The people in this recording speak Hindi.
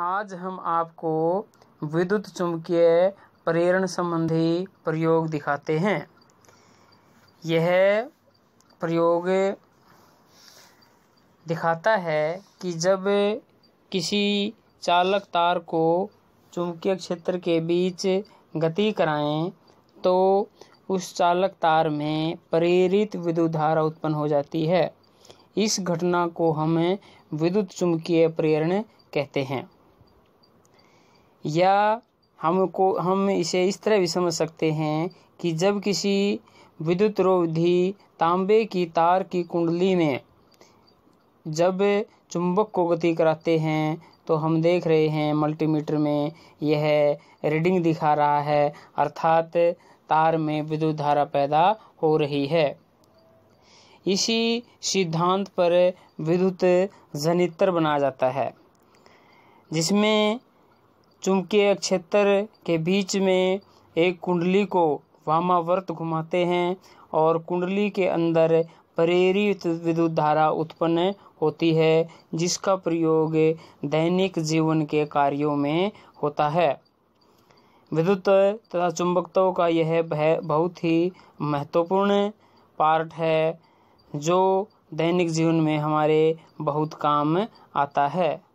आज हम आपको विद्युत चुंबकीय प्रेरण संबंधी प्रयोग दिखाते हैं यह प्रयोग दिखाता है कि जब किसी चालक तार को चुंबकीय क्षेत्र के बीच गति कराएं तो उस चालक तार में प्रेरित विद्युत धारा उत्पन्न हो जाती है इस घटना को हम विद्युत चुंबकीय प्रेरण कहते हैं या हमको हम इसे इस तरह भी समझ सकते हैं कि जब किसी विद्युत रोधी तांबे की तार की कुंडली में जब चुंबक को गति कराते हैं तो हम देख रहे हैं मल्टीमीटर में यह रीडिंग दिखा रहा है अर्थात तार में विद्युत धारा पैदा हो रही है इसी सिद्धांत पर विद्युत जनित्र बनाया जाता है जिसमें चुंबकीय क्षेत्र के बीच में एक कुंडली को वामावर्त घुमाते हैं और कुंडली के अंदर प्रेरित विद्युत धारा उत्पन्न होती है जिसका प्रयोग दैनिक जीवन के कार्यों में होता है विद्युत तथा चुंबकत्व का यह बहुत ही महत्वपूर्ण पार्ट है जो दैनिक जीवन में हमारे बहुत काम आता है